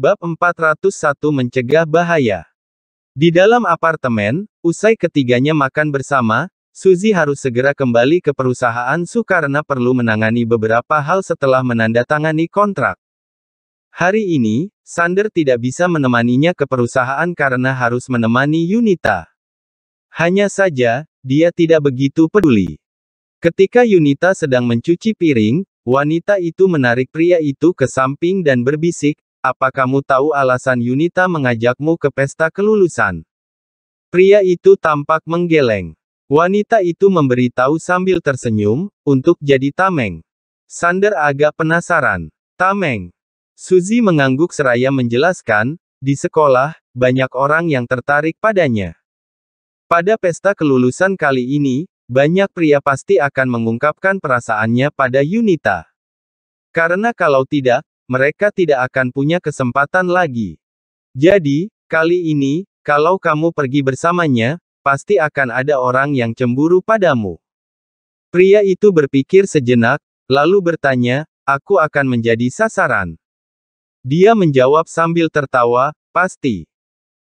Bab 401 Mencegah Bahaya Di dalam apartemen, usai ketiganya makan bersama, Suzy harus segera kembali ke perusahaan Su karena perlu menangani beberapa hal setelah menandatangani kontrak. Hari ini, Sander tidak bisa menemaninya ke perusahaan karena harus menemani Yunita. Hanya saja, dia tidak begitu peduli. Ketika Yunita sedang mencuci piring, wanita itu menarik pria itu ke samping dan berbisik, apa kamu tahu alasan Yunita mengajakmu ke pesta kelulusan? Pria itu tampak menggeleng. Wanita itu memberitahu sambil tersenyum, untuk jadi tameng. Sander agak penasaran. Tameng. Suzy mengangguk seraya menjelaskan, di sekolah, banyak orang yang tertarik padanya. Pada pesta kelulusan kali ini, banyak pria pasti akan mengungkapkan perasaannya pada Yunita. Karena kalau tidak, mereka tidak akan punya kesempatan lagi. Jadi, kali ini, kalau kamu pergi bersamanya, pasti akan ada orang yang cemburu padamu. Pria itu berpikir sejenak, lalu bertanya, aku akan menjadi sasaran. Dia menjawab sambil tertawa, pasti.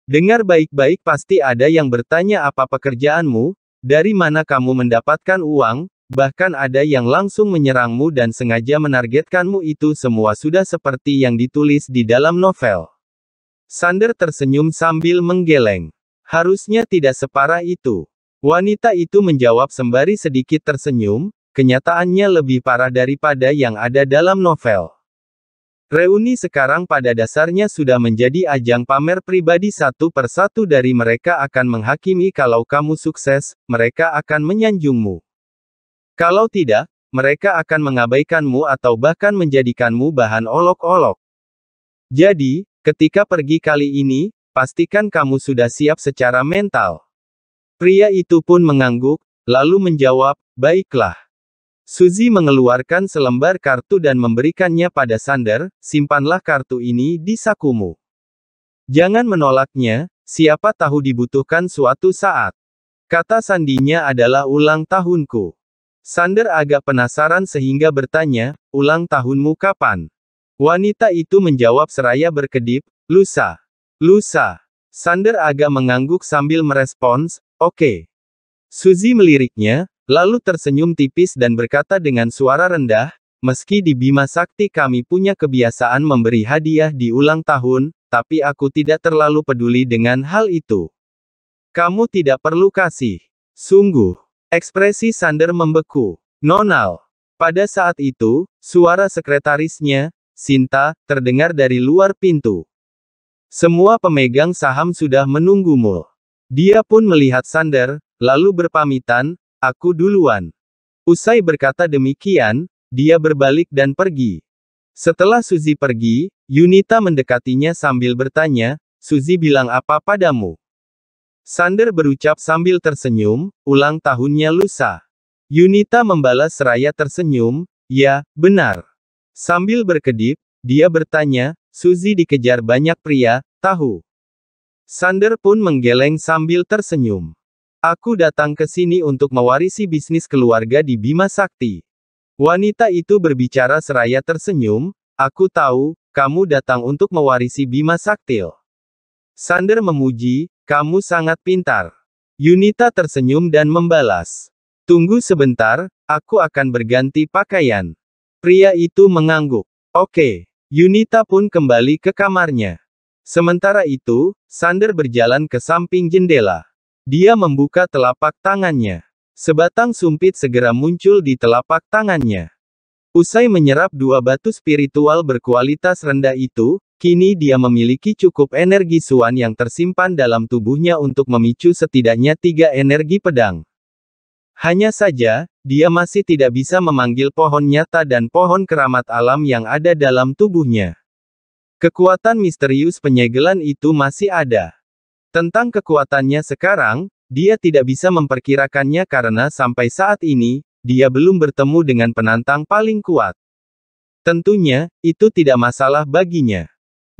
Dengar baik-baik pasti ada yang bertanya apa pekerjaanmu, dari mana kamu mendapatkan uang, Bahkan ada yang langsung menyerangmu dan sengaja menargetkanmu itu semua sudah seperti yang ditulis di dalam novel. Sander tersenyum sambil menggeleng. Harusnya tidak separah itu. Wanita itu menjawab sembari sedikit tersenyum, kenyataannya lebih parah daripada yang ada dalam novel. Reuni sekarang pada dasarnya sudah menjadi ajang pamer pribadi satu persatu dari mereka akan menghakimi kalau kamu sukses, mereka akan menyanjungmu. Kalau tidak, mereka akan mengabaikanmu atau bahkan menjadikanmu bahan olok-olok. Jadi, ketika pergi kali ini, pastikan kamu sudah siap secara mental. Pria itu pun mengangguk, lalu menjawab, baiklah. Suzy mengeluarkan selembar kartu dan memberikannya pada Sander, simpanlah kartu ini di sakumu. Jangan menolaknya, siapa tahu dibutuhkan suatu saat. Kata sandinya adalah ulang tahunku. Sander agak penasaran sehingga bertanya, ulang tahunmu kapan? Wanita itu menjawab seraya berkedip, lusa. Lusa. Sander agak mengangguk sambil merespons, oke. Okay. Suzy meliriknya, lalu tersenyum tipis dan berkata dengan suara rendah, meski di Bima Sakti kami punya kebiasaan memberi hadiah di ulang tahun, tapi aku tidak terlalu peduli dengan hal itu. Kamu tidak perlu kasih. Sungguh. Ekspresi Sander membeku. Nonal. Pada saat itu, suara sekretarisnya, Sinta, terdengar dari luar pintu. Semua pemegang saham sudah menunggumu. Dia pun melihat Sander, lalu berpamitan, aku duluan. Usai berkata demikian, dia berbalik dan pergi. Setelah Suzy pergi, Yunita mendekatinya sambil bertanya, Suzy bilang apa padamu? Sander berucap sambil tersenyum, ulang tahunnya lusa. Yunita membalas seraya tersenyum, ya, benar. Sambil berkedip, dia bertanya, Suzy dikejar banyak pria, tahu. Sander pun menggeleng sambil tersenyum. Aku datang ke sini untuk mewarisi bisnis keluarga di Bima Sakti. Wanita itu berbicara seraya tersenyum, aku tahu, kamu datang untuk mewarisi Bima Saktil. Sander memuji, kamu sangat pintar. Yunita tersenyum dan membalas. Tunggu sebentar, aku akan berganti pakaian. Pria itu mengangguk. Oke. Yunita pun kembali ke kamarnya. Sementara itu, Sander berjalan ke samping jendela. Dia membuka telapak tangannya. Sebatang sumpit segera muncul di telapak tangannya. Usai menyerap dua batu spiritual berkualitas rendah itu, Kini dia memiliki cukup energi suan yang tersimpan dalam tubuhnya untuk memicu setidaknya tiga energi pedang. Hanya saja, dia masih tidak bisa memanggil pohon nyata dan pohon keramat alam yang ada dalam tubuhnya. Kekuatan misterius penyegelan itu masih ada. Tentang kekuatannya sekarang, dia tidak bisa memperkirakannya karena sampai saat ini, dia belum bertemu dengan penantang paling kuat. Tentunya, itu tidak masalah baginya.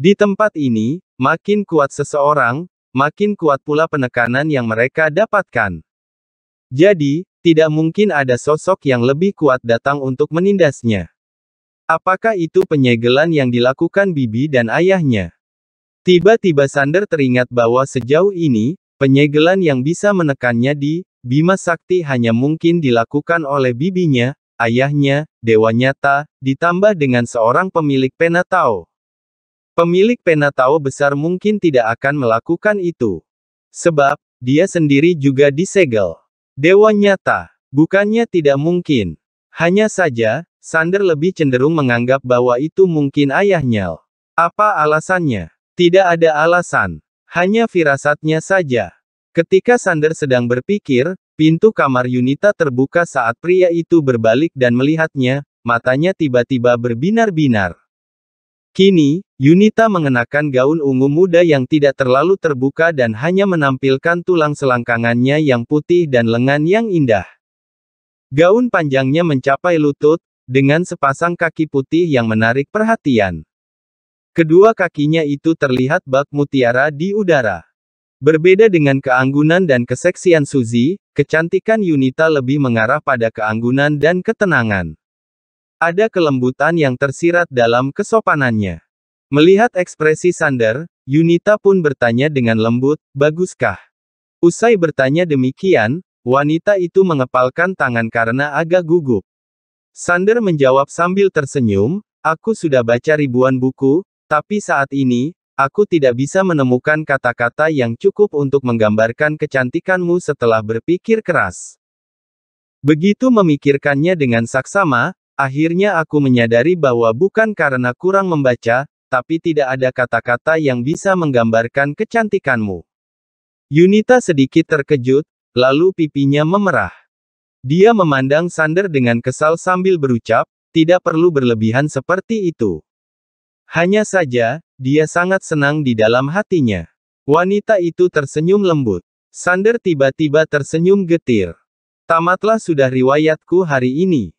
Di tempat ini, makin kuat seseorang, makin kuat pula penekanan yang mereka dapatkan. Jadi, tidak mungkin ada sosok yang lebih kuat datang untuk menindasnya. Apakah itu penyegelan yang dilakukan Bibi dan ayahnya? Tiba-tiba Sander teringat bahwa sejauh ini, penyegelan yang bisa menekannya di Bima Sakti hanya mungkin dilakukan oleh bibinya, ayahnya, dewa nyata, ditambah dengan seorang pemilik pena Pemilik pena tahu besar mungkin tidak akan melakukan itu. Sebab, dia sendiri juga disegel. Dewa nyata, bukannya tidak mungkin. Hanya saja, Sander lebih cenderung menganggap bahwa itu mungkin ayahnya. Apa alasannya? Tidak ada alasan. Hanya firasatnya saja. Ketika Sander sedang berpikir, pintu kamar Yunita terbuka saat pria itu berbalik dan melihatnya, matanya tiba-tiba berbinar-binar. Kini, Yunita mengenakan gaun ungu muda yang tidak terlalu terbuka dan hanya menampilkan tulang selangkangannya yang putih dan lengan yang indah. Gaun panjangnya mencapai lutut, dengan sepasang kaki putih yang menarik perhatian. Kedua kakinya itu terlihat bak mutiara di udara. Berbeda dengan keanggunan dan keseksian Suzy, kecantikan Yunita lebih mengarah pada keanggunan dan ketenangan. Ada kelembutan yang tersirat dalam kesopanannya. Melihat ekspresi Sander, Yunita pun bertanya dengan lembut, baguskah? Usai bertanya demikian, wanita itu mengepalkan tangan karena agak gugup. Sander menjawab sambil tersenyum, aku sudah baca ribuan buku, tapi saat ini, aku tidak bisa menemukan kata-kata yang cukup untuk menggambarkan kecantikanmu setelah berpikir keras. Begitu memikirkannya dengan saksama, akhirnya aku menyadari bahwa bukan karena kurang membaca, tapi tidak ada kata-kata yang bisa menggambarkan kecantikanmu. Yunita sedikit terkejut, lalu pipinya memerah. Dia memandang Sander dengan kesal sambil berucap, tidak perlu berlebihan seperti itu. Hanya saja, dia sangat senang di dalam hatinya. Wanita itu tersenyum lembut. Sander tiba-tiba tersenyum getir. Tamatlah sudah riwayatku hari ini.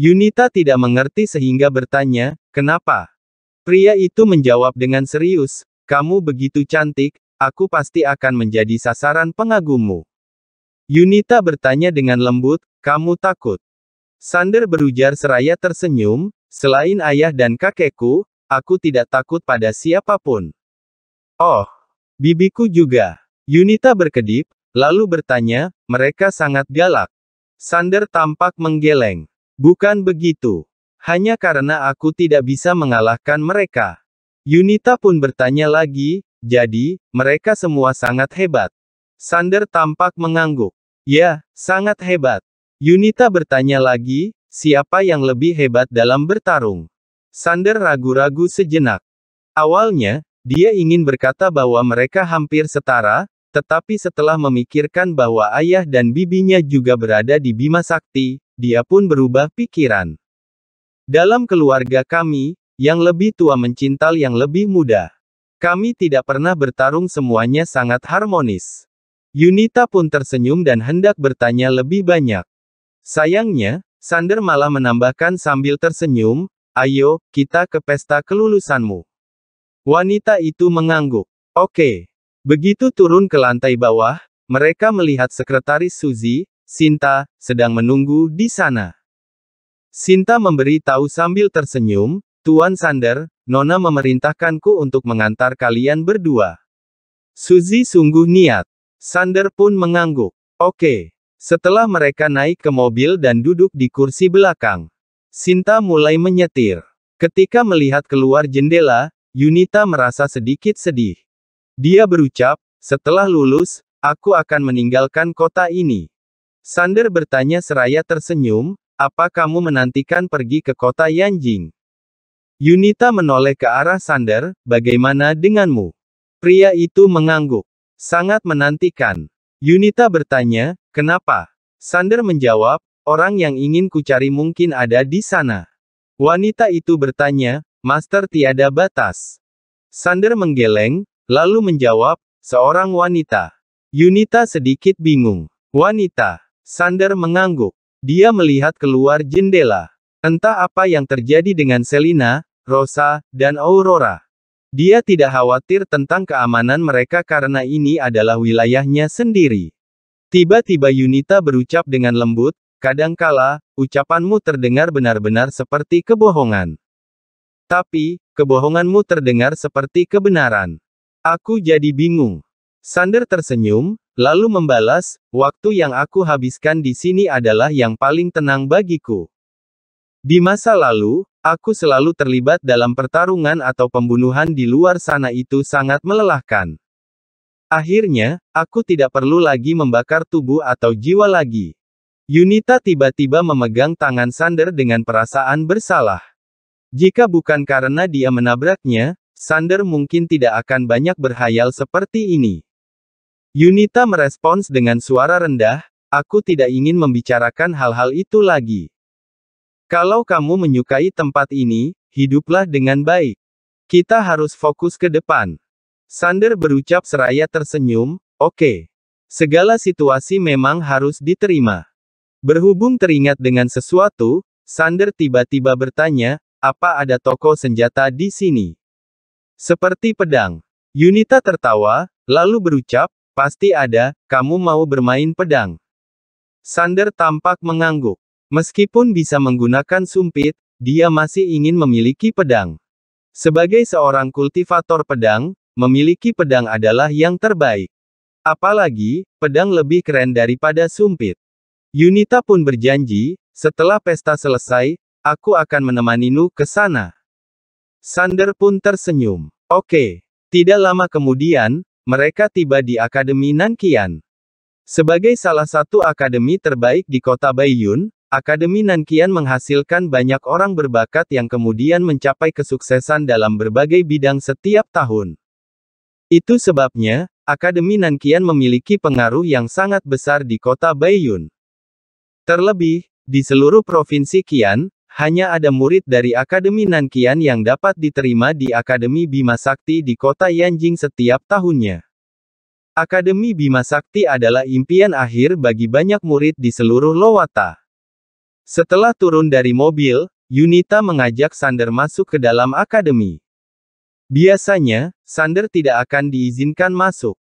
Yunita tidak mengerti sehingga bertanya, kenapa? Pria itu menjawab dengan serius, kamu begitu cantik, aku pasti akan menjadi sasaran pengagummu. Yunita bertanya dengan lembut, kamu takut. Sander berujar seraya tersenyum, selain ayah dan kakekku, aku tidak takut pada siapapun. Oh, bibiku juga. Yunita berkedip, lalu bertanya, mereka sangat galak. Sander tampak menggeleng. Bukan begitu. Hanya karena aku tidak bisa mengalahkan mereka. Yunita pun bertanya lagi, jadi, mereka semua sangat hebat. Sander tampak mengangguk. Ya, sangat hebat. Yunita bertanya lagi, siapa yang lebih hebat dalam bertarung? Sander ragu-ragu sejenak. Awalnya, dia ingin berkata bahwa mereka hampir setara, tetapi setelah memikirkan bahwa ayah dan bibinya juga berada di Bima Sakti, dia pun berubah pikiran. Dalam keluarga kami, yang lebih tua mencintal yang lebih muda. Kami tidak pernah bertarung semuanya sangat harmonis. Yunita pun tersenyum dan hendak bertanya lebih banyak. Sayangnya, Sander malah menambahkan sambil tersenyum, ayo, kita ke pesta kelulusanmu. Wanita itu mengangguk. Oke. Begitu turun ke lantai bawah, mereka melihat sekretaris Suzy, Sinta, sedang menunggu di sana. Sinta memberi tahu sambil tersenyum, Tuan Sander, Nona memerintahkanku untuk mengantar kalian berdua. Suzy sungguh niat. Sander pun mengangguk. Oke. Setelah mereka naik ke mobil dan duduk di kursi belakang, Sinta mulai menyetir. Ketika melihat keluar jendela, Yunita merasa sedikit sedih. Dia berucap, setelah lulus, aku akan meninggalkan kota ini. Sander bertanya seraya tersenyum, apa kamu menantikan pergi ke kota Yanjing? Yunita menoleh ke arah Sander, bagaimana denganmu? Pria itu mengangguk. Sangat menantikan. Yunita bertanya, kenapa? Sander menjawab, orang yang ingin kucari mungkin ada di sana. Wanita itu bertanya, Master tiada batas. Sander menggeleng, lalu menjawab, seorang wanita. Yunita sedikit bingung. Wanita. Sander mengangguk. Dia melihat keluar jendela. Entah apa yang terjadi dengan Selina, Rosa, dan Aurora. Dia tidak khawatir tentang keamanan mereka karena ini adalah wilayahnya sendiri. Tiba-tiba Yunita berucap dengan lembut, kadangkala, ucapanmu terdengar benar-benar seperti kebohongan. Tapi, kebohonganmu terdengar seperti kebenaran. Aku jadi bingung. Sander tersenyum, lalu membalas, waktu yang aku habiskan di sini adalah yang paling tenang bagiku. Di masa lalu, aku selalu terlibat dalam pertarungan atau pembunuhan di luar sana itu sangat melelahkan. Akhirnya, aku tidak perlu lagi membakar tubuh atau jiwa lagi. Yunita tiba-tiba memegang tangan Sander dengan perasaan bersalah. Jika bukan karena dia menabraknya, Sander mungkin tidak akan banyak berhayal seperti ini. Yunita merespons dengan suara rendah, aku tidak ingin membicarakan hal-hal itu lagi. Kalau kamu menyukai tempat ini, hiduplah dengan baik. Kita harus fokus ke depan. Sander berucap seraya tersenyum, oke. Okay. Segala situasi memang harus diterima. Berhubung teringat dengan sesuatu, Sander tiba-tiba bertanya, apa ada toko senjata di sini? Seperti pedang. Yunita tertawa, lalu berucap, Pasti ada, kamu mau bermain pedang. Sander tampak mengangguk. Meskipun bisa menggunakan sumpit, dia masih ingin memiliki pedang. Sebagai seorang kultivator pedang, memiliki pedang adalah yang terbaik. Apalagi, pedang lebih keren daripada sumpit. Yunita pun berjanji, setelah pesta selesai, aku akan menemani Nu ke sana. Sander pun tersenyum. Oke. Tidak lama kemudian, mereka tiba di Akademi Nankian. Sebagai salah satu akademi terbaik di kota Baiyun, Akademi Nankian menghasilkan banyak orang berbakat yang kemudian mencapai kesuksesan dalam berbagai bidang setiap tahun. Itu sebabnya, Akademi Nankian memiliki pengaruh yang sangat besar di kota Baiyun. Terlebih, di seluruh provinsi Kian, hanya ada murid dari Akademi Nankian yang dapat diterima di Akademi Bima Sakti di kota Yanjing setiap tahunnya. Akademi Bima Sakti adalah impian akhir bagi banyak murid di seluruh Lowata. Setelah turun dari mobil, Yunita mengajak Sander masuk ke dalam akademi. Biasanya, Sander tidak akan diizinkan masuk.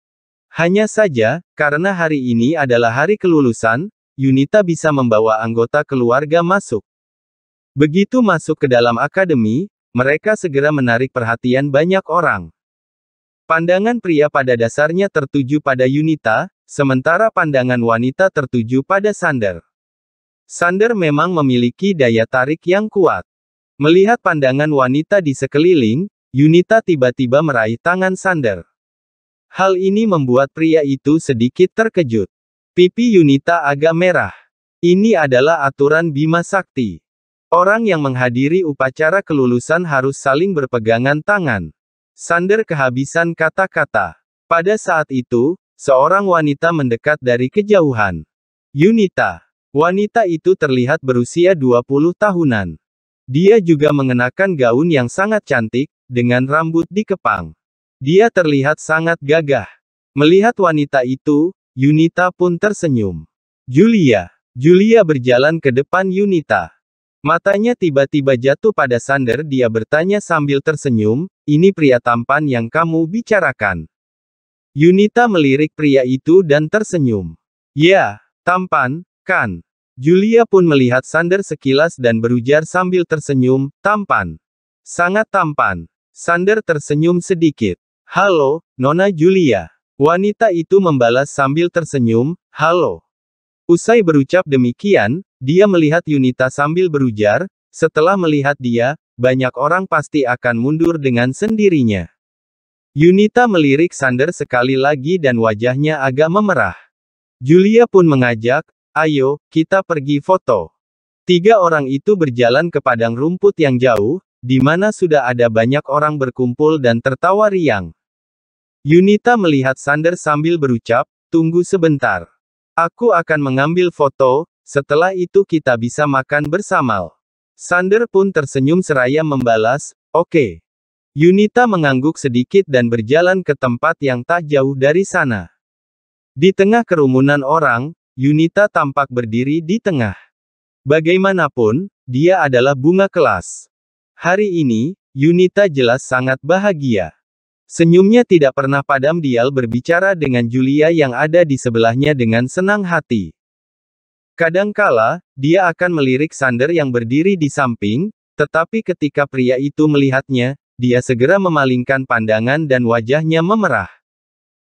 Hanya saja, karena hari ini adalah hari kelulusan, Yunita bisa membawa anggota keluarga masuk. Begitu masuk ke dalam akademi, mereka segera menarik perhatian banyak orang. Pandangan pria pada dasarnya tertuju pada Yunita, sementara pandangan wanita tertuju pada Sander. Sander memang memiliki daya tarik yang kuat. Melihat pandangan wanita di sekeliling, Yunita tiba-tiba meraih tangan Sander. Hal ini membuat pria itu sedikit terkejut. Pipi Yunita agak merah. Ini adalah aturan Bima Sakti. Orang yang menghadiri upacara kelulusan harus saling berpegangan tangan. Sander kehabisan kata-kata. Pada saat itu, seorang wanita mendekat dari kejauhan. Yunita. Wanita itu terlihat berusia 20 tahunan. Dia juga mengenakan gaun yang sangat cantik, dengan rambut dikepang. Dia terlihat sangat gagah. Melihat wanita itu, Yunita pun tersenyum. Julia. Julia berjalan ke depan Yunita. Matanya tiba-tiba jatuh pada Sander dia bertanya sambil tersenyum, ini pria tampan yang kamu bicarakan. Yunita melirik pria itu dan tersenyum. Ya, tampan, kan. Julia pun melihat Sander sekilas dan berujar sambil tersenyum, tampan. Sangat tampan. Sander tersenyum sedikit. Halo, Nona Julia. Wanita itu membalas sambil tersenyum, halo. Usai berucap demikian, dia melihat Yunita sambil berujar, setelah melihat dia, banyak orang pasti akan mundur dengan sendirinya. Yunita melirik Sander sekali lagi dan wajahnya agak memerah. Julia pun mengajak, ayo, kita pergi foto. Tiga orang itu berjalan ke padang rumput yang jauh, di mana sudah ada banyak orang berkumpul dan tertawa riang. Yunita melihat Sander sambil berucap, tunggu sebentar. Aku akan mengambil foto, setelah itu kita bisa makan bersama. Sander pun tersenyum seraya membalas, oke. Okay. Yunita mengangguk sedikit dan berjalan ke tempat yang tak jauh dari sana. Di tengah kerumunan orang, Yunita tampak berdiri di tengah. Bagaimanapun, dia adalah bunga kelas. Hari ini, Yunita jelas sangat bahagia. Senyumnya tidak pernah padam Dial berbicara dengan Julia yang ada di sebelahnya dengan senang hati. Kadangkala, dia akan melirik Sander yang berdiri di samping, tetapi ketika pria itu melihatnya, dia segera memalingkan pandangan dan wajahnya memerah.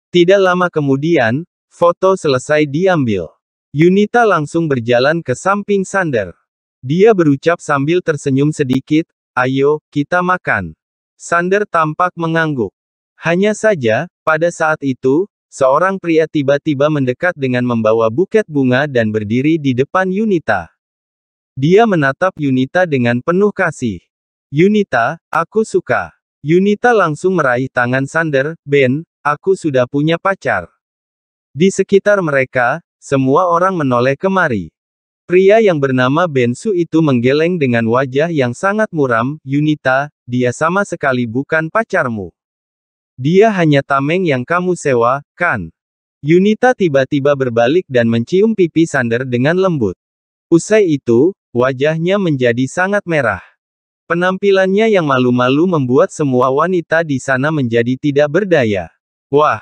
Tidak lama kemudian, foto selesai diambil. Yunita langsung berjalan ke samping Sander. Dia berucap sambil tersenyum sedikit, ayo, kita makan. Sander tampak mengangguk. Hanya saja, pada saat itu, seorang pria tiba-tiba mendekat dengan membawa buket bunga dan berdiri di depan Yunita. Dia menatap Yunita dengan penuh kasih. Yunita, aku suka. Yunita langsung meraih tangan Sander, Ben, aku sudah punya pacar. Di sekitar mereka, semua orang menoleh kemari. Pria yang bernama Bensu itu menggeleng dengan wajah yang sangat muram, Yunita, dia sama sekali bukan pacarmu. Dia hanya tameng yang kamu sewa, kan? Yunita tiba-tiba berbalik dan mencium pipi Sander dengan lembut. Usai itu, wajahnya menjadi sangat merah. Penampilannya yang malu-malu membuat semua wanita di sana menjadi tidak berdaya. Wah!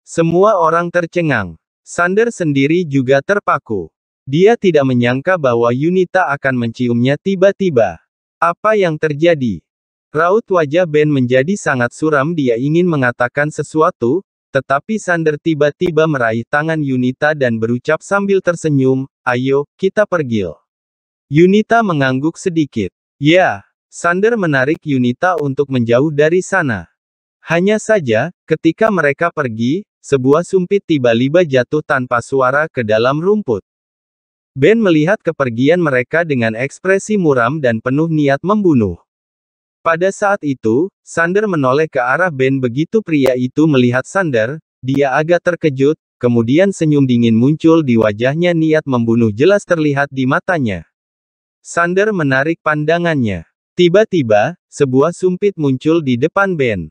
Semua orang tercengang. Sander sendiri juga terpaku. Dia tidak menyangka bahwa Yunita akan menciumnya tiba-tiba. Apa yang terjadi? Raut wajah Ben menjadi sangat suram dia ingin mengatakan sesuatu, tetapi Sander tiba-tiba meraih tangan Yunita dan berucap sambil tersenyum, ayo, kita pergi." Yunita mengangguk sedikit. Ya, Sander menarik Yunita untuk menjauh dari sana. Hanya saja, ketika mereka pergi, sebuah sumpit tiba-tiba jatuh tanpa suara ke dalam rumput. Ben melihat kepergian mereka dengan ekspresi muram dan penuh niat membunuh. Pada saat itu, Sander menoleh ke arah Ben begitu pria itu melihat Sander, dia agak terkejut, kemudian senyum dingin muncul di wajahnya niat membunuh jelas terlihat di matanya. Sander menarik pandangannya. Tiba-tiba, sebuah sumpit muncul di depan Ben.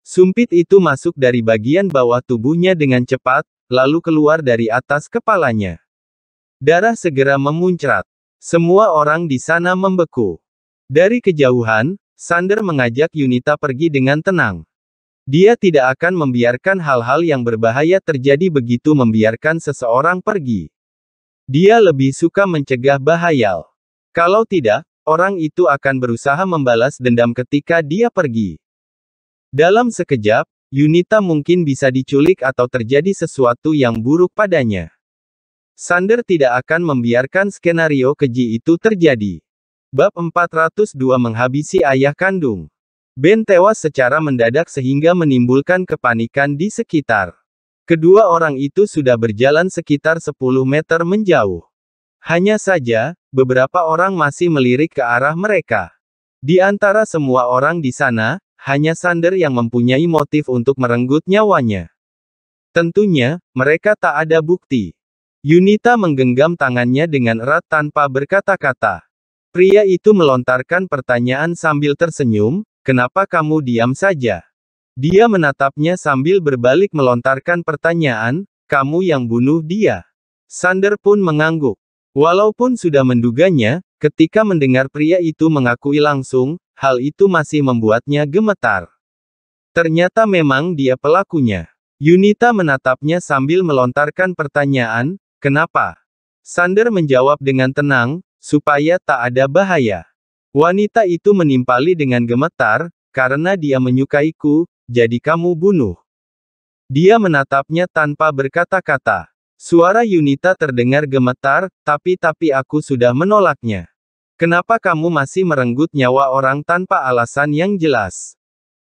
Sumpit itu masuk dari bagian bawah tubuhnya dengan cepat, lalu keluar dari atas kepalanya. Darah segera memuncrat. Semua orang di sana membeku. Dari kejauhan, Sander mengajak Yunita pergi dengan tenang. Dia tidak akan membiarkan hal-hal yang berbahaya terjadi begitu membiarkan seseorang pergi. Dia lebih suka mencegah bahaya. Kalau tidak, orang itu akan berusaha membalas dendam ketika dia pergi. Dalam sekejap, Yunita mungkin bisa diculik atau terjadi sesuatu yang buruk padanya. Sander tidak akan membiarkan skenario keji itu terjadi. Bab 402 menghabisi ayah kandung. Ben tewas secara mendadak sehingga menimbulkan kepanikan di sekitar. Kedua orang itu sudah berjalan sekitar 10 meter menjauh. Hanya saja, beberapa orang masih melirik ke arah mereka. Di antara semua orang di sana, hanya Sander yang mempunyai motif untuk merenggut nyawanya. Tentunya, mereka tak ada bukti. Yunita menggenggam tangannya dengan erat tanpa berkata-kata. Pria itu melontarkan pertanyaan sambil tersenyum, kenapa kamu diam saja? Dia menatapnya sambil berbalik melontarkan pertanyaan, kamu yang bunuh dia. Sander pun mengangguk. Walaupun sudah menduganya, ketika mendengar pria itu mengakui langsung, hal itu masih membuatnya gemetar. Ternyata memang dia pelakunya. Yunita menatapnya sambil melontarkan pertanyaan, kenapa? Sander menjawab dengan tenang, supaya tak ada bahaya. Wanita itu menimpali dengan gemetar, karena dia menyukaiku, jadi kamu bunuh. Dia menatapnya tanpa berkata-kata. Suara Yunita terdengar gemetar, tapi-tapi aku sudah menolaknya. Kenapa kamu masih merenggut nyawa orang tanpa alasan yang jelas?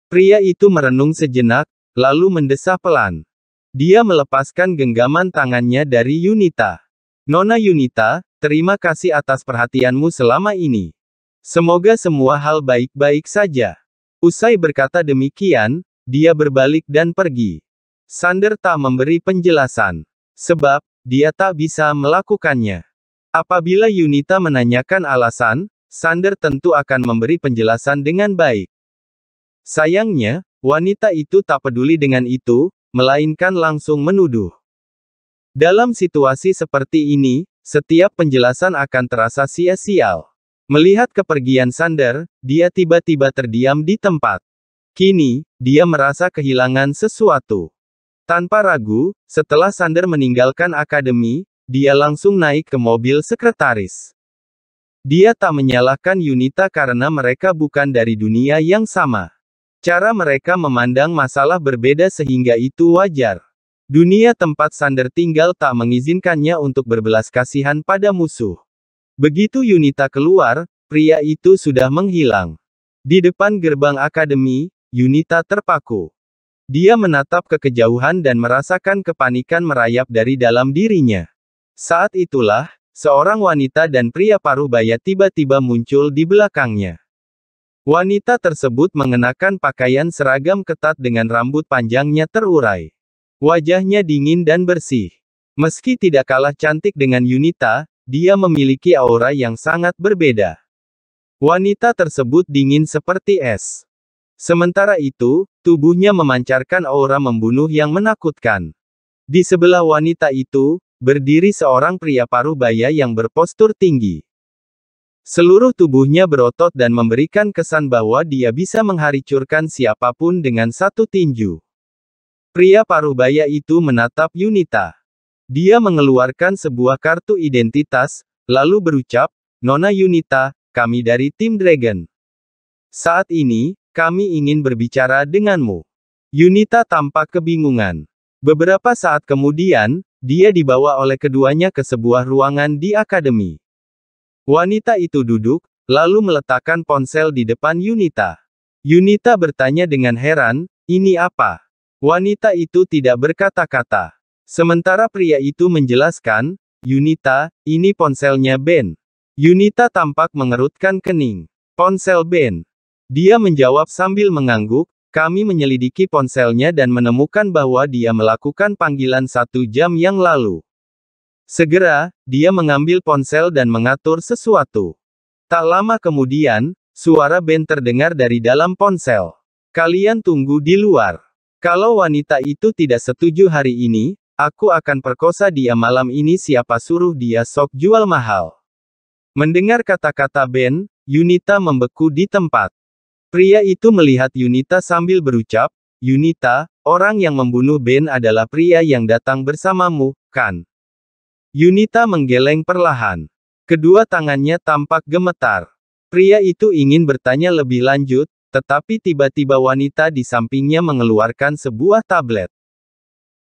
Pria itu merenung sejenak, lalu mendesah pelan. Dia melepaskan genggaman tangannya dari Yunita. Nona Yunita, Terima kasih atas perhatianmu selama ini. Semoga semua hal baik-baik saja. Usai berkata demikian, dia berbalik dan pergi. Sander tak memberi penjelasan. Sebab, dia tak bisa melakukannya. Apabila Yunita menanyakan alasan, Sander tentu akan memberi penjelasan dengan baik. Sayangnya, wanita itu tak peduli dengan itu, melainkan langsung menuduh. Dalam situasi seperti ini, setiap penjelasan akan terasa sia-sial. Melihat kepergian Sander, dia tiba-tiba terdiam di tempat. Kini, dia merasa kehilangan sesuatu. Tanpa ragu, setelah Sander meninggalkan akademi, dia langsung naik ke mobil sekretaris. Dia tak menyalahkan Yunita karena mereka bukan dari dunia yang sama. Cara mereka memandang masalah berbeda sehingga itu wajar. Dunia tempat Sander tinggal tak mengizinkannya untuk berbelas kasihan pada musuh. Begitu Yunita keluar, pria itu sudah menghilang. Di depan gerbang akademi, Yunita terpaku. Dia menatap ke kejauhan dan merasakan kepanikan merayap dari dalam dirinya. Saat itulah, seorang wanita dan pria paruh baya tiba-tiba muncul di belakangnya. Wanita tersebut mengenakan pakaian seragam ketat dengan rambut panjangnya terurai. Wajahnya dingin dan bersih. Meski tidak kalah cantik dengan Yunita, dia memiliki aura yang sangat berbeda. Wanita tersebut dingin seperti es. Sementara itu, tubuhnya memancarkan aura membunuh yang menakutkan. Di sebelah wanita itu, berdiri seorang pria paruh baya yang berpostur tinggi. Seluruh tubuhnya berotot dan memberikan kesan bahwa dia bisa menghancurkan siapapun dengan satu tinju. Pria Parubaya itu menatap Yunita. Dia mengeluarkan sebuah kartu identitas, lalu berucap, Nona Yunita, kami dari tim Dragon. Saat ini, kami ingin berbicara denganmu. Yunita tampak kebingungan. Beberapa saat kemudian, dia dibawa oleh keduanya ke sebuah ruangan di akademi. Wanita itu duduk, lalu meletakkan ponsel di depan Yunita. Yunita bertanya dengan heran, ini apa? Wanita itu tidak berkata-kata. Sementara pria itu menjelaskan, Yunita, ini ponselnya Ben. Yunita tampak mengerutkan kening. Ponsel Ben. Dia menjawab sambil mengangguk, kami menyelidiki ponselnya dan menemukan bahwa dia melakukan panggilan satu jam yang lalu. Segera, dia mengambil ponsel dan mengatur sesuatu. Tak lama kemudian, suara Ben terdengar dari dalam ponsel. Kalian tunggu di luar. Kalau wanita itu tidak setuju hari ini, aku akan perkosa dia malam ini siapa suruh dia sok jual mahal. Mendengar kata-kata Ben, Yunita membeku di tempat. Pria itu melihat Yunita sambil berucap, Yunita, orang yang membunuh Ben adalah pria yang datang bersamamu, kan? Yunita menggeleng perlahan. Kedua tangannya tampak gemetar. Pria itu ingin bertanya lebih lanjut, tetapi tiba-tiba wanita di sampingnya mengeluarkan sebuah tablet.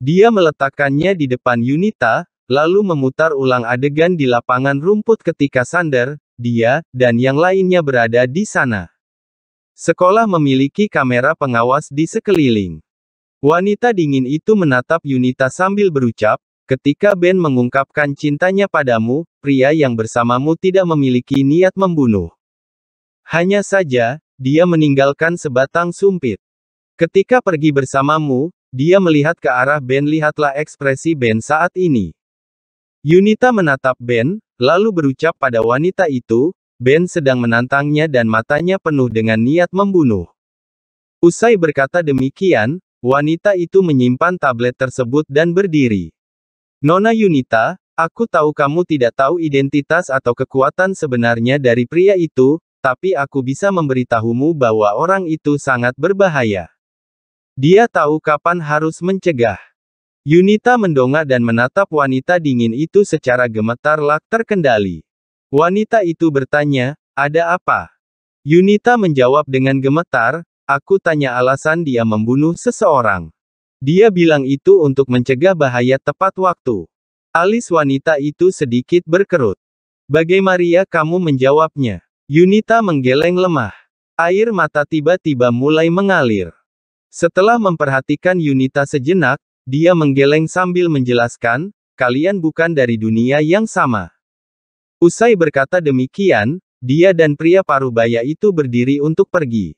Dia meletakkannya di depan Yunita, lalu memutar ulang adegan di lapangan rumput ketika Sander, dia, dan yang lainnya berada di sana. Sekolah memiliki kamera pengawas di sekeliling. Wanita dingin itu menatap Yunita sambil berucap, ketika Ben mengungkapkan cintanya padamu, pria yang bersamamu tidak memiliki niat membunuh. Hanya saja, dia meninggalkan sebatang sumpit. Ketika pergi bersamamu, dia melihat ke arah Ben lihatlah ekspresi Ben saat ini. Yunita menatap Ben, lalu berucap pada wanita itu, Ben sedang menantangnya dan matanya penuh dengan niat membunuh. Usai berkata demikian, wanita itu menyimpan tablet tersebut dan berdiri. Nona Yunita, aku tahu kamu tidak tahu identitas atau kekuatan sebenarnya dari pria itu, tapi aku bisa memberitahumu bahwa orang itu sangat berbahaya. Dia tahu kapan harus mencegah. Yunita mendongak dan menatap wanita dingin itu secara gemetar lak terkendali. Wanita itu bertanya, ada apa? Yunita menjawab dengan gemetar, aku tanya alasan dia membunuh seseorang. Dia bilang itu untuk mencegah bahaya tepat waktu. Alis wanita itu sedikit berkerut. Bagaimana kamu menjawabnya? Yunita menggeleng lemah. Air mata tiba-tiba mulai mengalir. Setelah memperhatikan Yunita sejenak, dia menggeleng sambil menjelaskan, kalian bukan dari dunia yang sama. Usai berkata demikian, dia dan pria parubaya itu berdiri untuk pergi.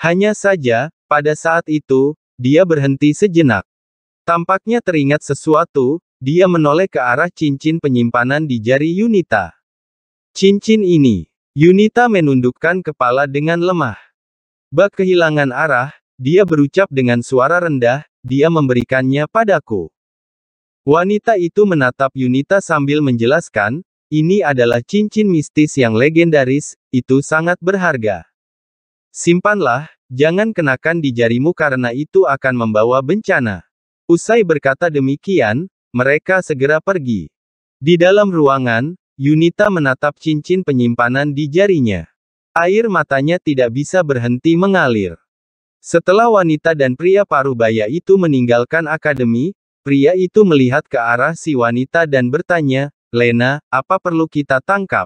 Hanya saja, pada saat itu, dia berhenti sejenak. Tampaknya teringat sesuatu, dia menoleh ke arah cincin penyimpanan di jari Yunita. Cincin ini Yunita menundukkan kepala dengan lemah. Bak kehilangan arah, dia berucap dengan suara rendah, dia memberikannya padaku. Wanita itu menatap Yunita sambil menjelaskan, ini adalah cincin mistis yang legendaris, itu sangat berharga. Simpanlah, jangan kenakan di jarimu karena itu akan membawa bencana. Usai berkata demikian, mereka segera pergi. Di dalam ruangan, Yunita menatap cincin penyimpanan di jarinya. Air matanya tidak bisa berhenti mengalir. Setelah wanita dan pria paruh baya itu meninggalkan akademi, pria itu melihat ke arah si wanita dan bertanya, Lena, apa perlu kita tangkap?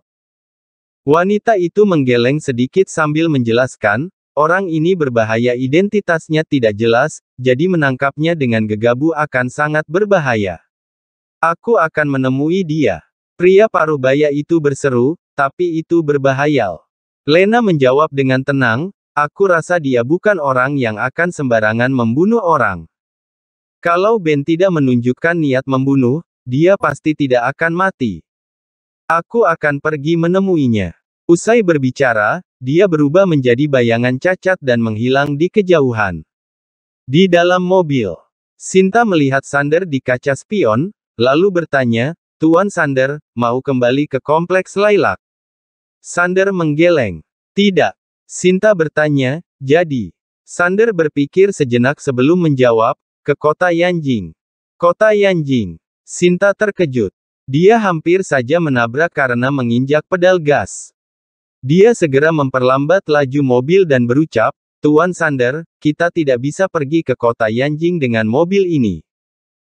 Wanita itu menggeleng sedikit sambil menjelaskan, orang ini berbahaya identitasnya tidak jelas, jadi menangkapnya dengan gegabah akan sangat berbahaya. Aku akan menemui dia. Pria paruh baya itu berseru, tapi itu berbahaya. Lena menjawab dengan tenang, aku rasa dia bukan orang yang akan sembarangan membunuh orang. Kalau Ben tidak menunjukkan niat membunuh, dia pasti tidak akan mati. Aku akan pergi menemuinya. Usai berbicara, dia berubah menjadi bayangan cacat dan menghilang di kejauhan. Di dalam mobil, Sinta melihat Sander di kaca spion, lalu bertanya, Tuan Sander, mau kembali ke kompleks Lailak. Sander menggeleng. Tidak. Sinta bertanya, jadi. Sander berpikir sejenak sebelum menjawab, ke kota Yanjing. Kota Yanjing. Sinta terkejut. Dia hampir saja menabrak karena menginjak pedal gas. Dia segera memperlambat laju mobil dan berucap, Tuan Sander, kita tidak bisa pergi ke kota Yanjing dengan mobil ini.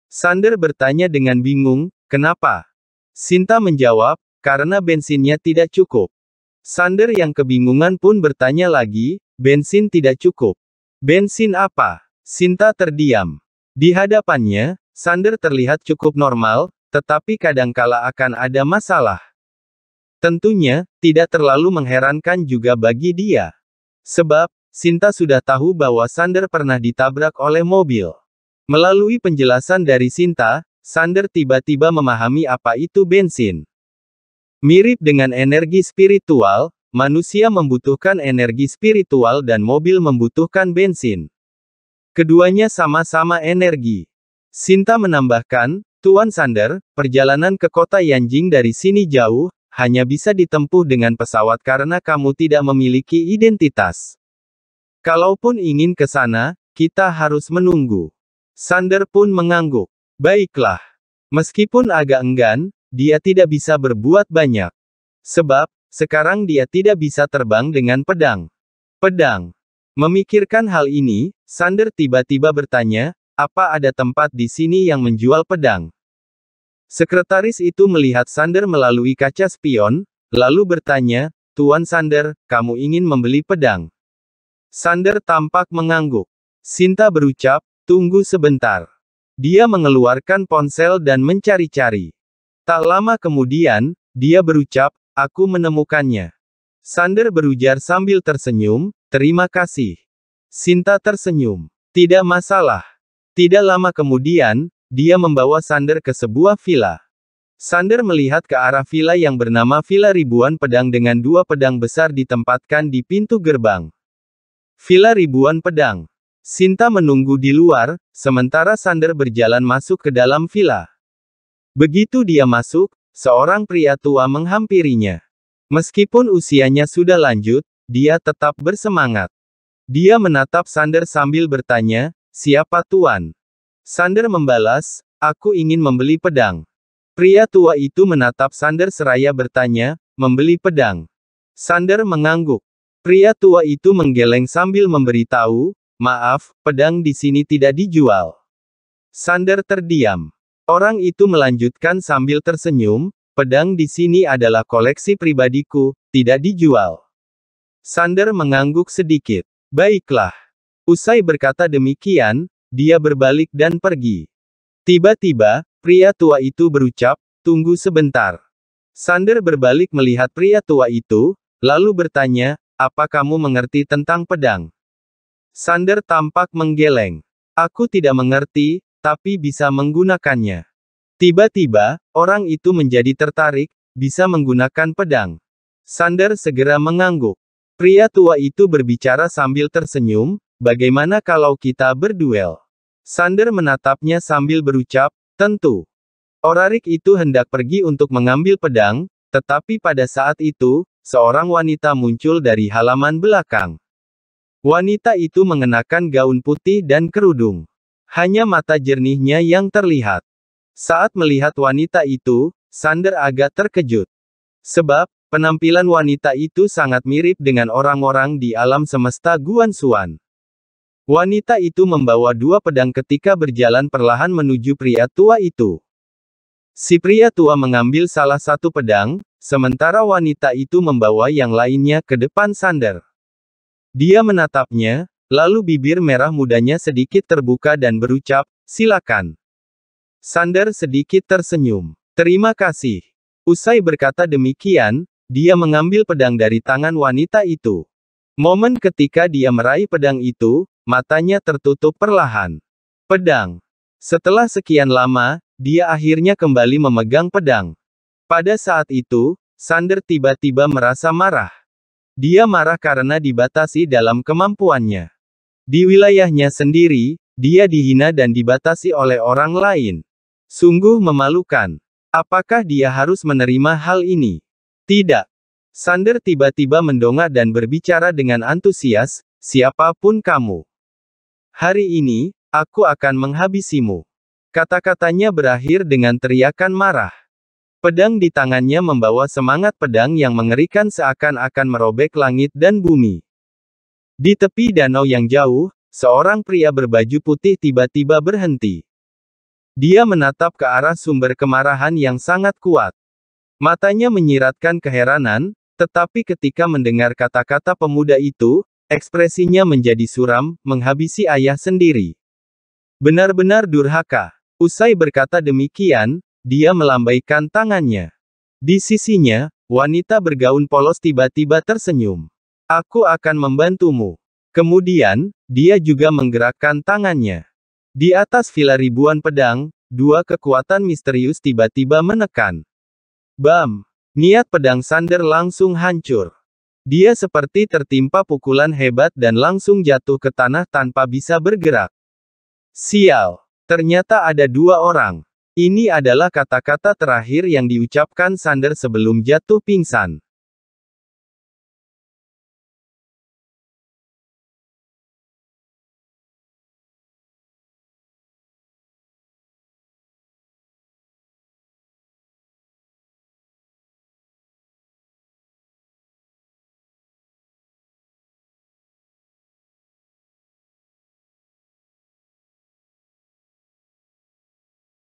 Sander bertanya dengan bingung, Kenapa? Sinta menjawab, karena bensinnya tidak cukup. Sander yang kebingungan pun bertanya lagi, bensin tidak cukup. Bensin apa? Sinta terdiam. Di hadapannya, Sander terlihat cukup normal, tetapi kadangkala akan ada masalah. Tentunya, tidak terlalu mengherankan juga bagi dia. Sebab, Sinta sudah tahu bahwa Sander pernah ditabrak oleh mobil. Melalui penjelasan dari Sinta, Sander tiba-tiba memahami apa itu bensin. Mirip dengan energi spiritual, manusia membutuhkan energi spiritual dan mobil membutuhkan bensin. Keduanya sama-sama energi. Sinta menambahkan, Tuan Sander, perjalanan ke kota Yanjing dari sini jauh, hanya bisa ditempuh dengan pesawat karena kamu tidak memiliki identitas. Kalaupun ingin ke sana, kita harus menunggu. Sander pun mengangguk. Baiklah. Meskipun agak enggan, dia tidak bisa berbuat banyak. Sebab, sekarang dia tidak bisa terbang dengan pedang. Pedang. Memikirkan hal ini, Sander tiba-tiba bertanya, apa ada tempat di sini yang menjual pedang? Sekretaris itu melihat Sander melalui kaca spion, lalu bertanya, Tuan Sander, kamu ingin membeli pedang? Sander tampak mengangguk. Sinta berucap, tunggu sebentar. Dia mengeluarkan ponsel dan mencari-cari. Tak lama kemudian, dia berucap, aku menemukannya. Sander berujar sambil tersenyum, terima kasih. Sinta tersenyum. Tidak masalah. Tidak lama kemudian, dia membawa Sander ke sebuah villa. Sander melihat ke arah villa yang bernama Villa Ribuan Pedang dengan dua pedang besar ditempatkan di pintu gerbang. Villa Ribuan Pedang Sinta menunggu di luar, sementara Sander berjalan masuk ke dalam villa. Begitu dia masuk, seorang pria tua menghampirinya. Meskipun usianya sudah lanjut, dia tetap bersemangat. Dia menatap Sander sambil bertanya, siapa tuan? Sander membalas, aku ingin membeli pedang. Pria tua itu menatap Sander seraya bertanya, membeli pedang. Sander mengangguk. Pria tua itu menggeleng sambil memberitahu, Maaf, pedang di sini tidak dijual. Sander terdiam. Orang itu melanjutkan sambil tersenyum, pedang di sini adalah koleksi pribadiku, tidak dijual. Sander mengangguk sedikit. Baiklah. Usai berkata demikian, dia berbalik dan pergi. Tiba-tiba, pria tua itu berucap, tunggu sebentar. Sander berbalik melihat pria tua itu, lalu bertanya, apa kamu mengerti tentang pedang? Sander tampak menggeleng. Aku tidak mengerti, tapi bisa menggunakannya. Tiba-tiba, orang itu menjadi tertarik, bisa menggunakan pedang. Sander segera mengangguk. Pria tua itu berbicara sambil tersenyum, bagaimana kalau kita berduel? Sander menatapnya sambil berucap, tentu. Orarik itu hendak pergi untuk mengambil pedang, tetapi pada saat itu, seorang wanita muncul dari halaman belakang. Wanita itu mengenakan gaun putih dan kerudung. Hanya mata jernihnya yang terlihat. Saat melihat wanita itu, Sander agak terkejut. Sebab, penampilan wanita itu sangat mirip dengan orang-orang di alam semesta Guan Xuan. Wanita itu membawa dua pedang ketika berjalan perlahan menuju pria tua itu. Si pria tua mengambil salah satu pedang, sementara wanita itu membawa yang lainnya ke depan Sander. Dia menatapnya, lalu bibir merah mudanya sedikit terbuka dan berucap, silakan. Sander sedikit tersenyum. Terima kasih. Usai berkata demikian, dia mengambil pedang dari tangan wanita itu. Momen ketika dia meraih pedang itu, matanya tertutup perlahan. Pedang. Setelah sekian lama, dia akhirnya kembali memegang pedang. Pada saat itu, Sander tiba-tiba merasa marah. Dia marah karena dibatasi dalam kemampuannya. Di wilayahnya sendiri, dia dihina dan dibatasi oleh orang lain. Sungguh memalukan. Apakah dia harus menerima hal ini? Tidak. Sander tiba-tiba mendongak dan berbicara dengan antusias, siapapun kamu. Hari ini, aku akan menghabisimu. Kata-katanya berakhir dengan teriakan marah. Pedang di tangannya membawa semangat pedang yang mengerikan seakan-akan merobek langit dan bumi. Di tepi danau yang jauh, seorang pria berbaju putih tiba-tiba berhenti. Dia menatap ke arah sumber kemarahan yang sangat kuat. Matanya menyiratkan keheranan, tetapi ketika mendengar kata-kata pemuda itu, ekspresinya menjadi suram, menghabisi ayah sendiri. Benar-benar durhaka. Usai berkata demikian, dia melambaikan tangannya. Di sisinya, wanita bergaun polos tiba-tiba tersenyum. Aku akan membantumu. Kemudian, dia juga menggerakkan tangannya. Di atas villa ribuan pedang, dua kekuatan misterius tiba-tiba menekan. Bam! Niat pedang Sander langsung hancur. Dia seperti tertimpa pukulan hebat dan langsung jatuh ke tanah tanpa bisa bergerak. Sial! Ternyata ada dua orang. Ini adalah kata-kata terakhir yang diucapkan Sander sebelum jatuh pingsan.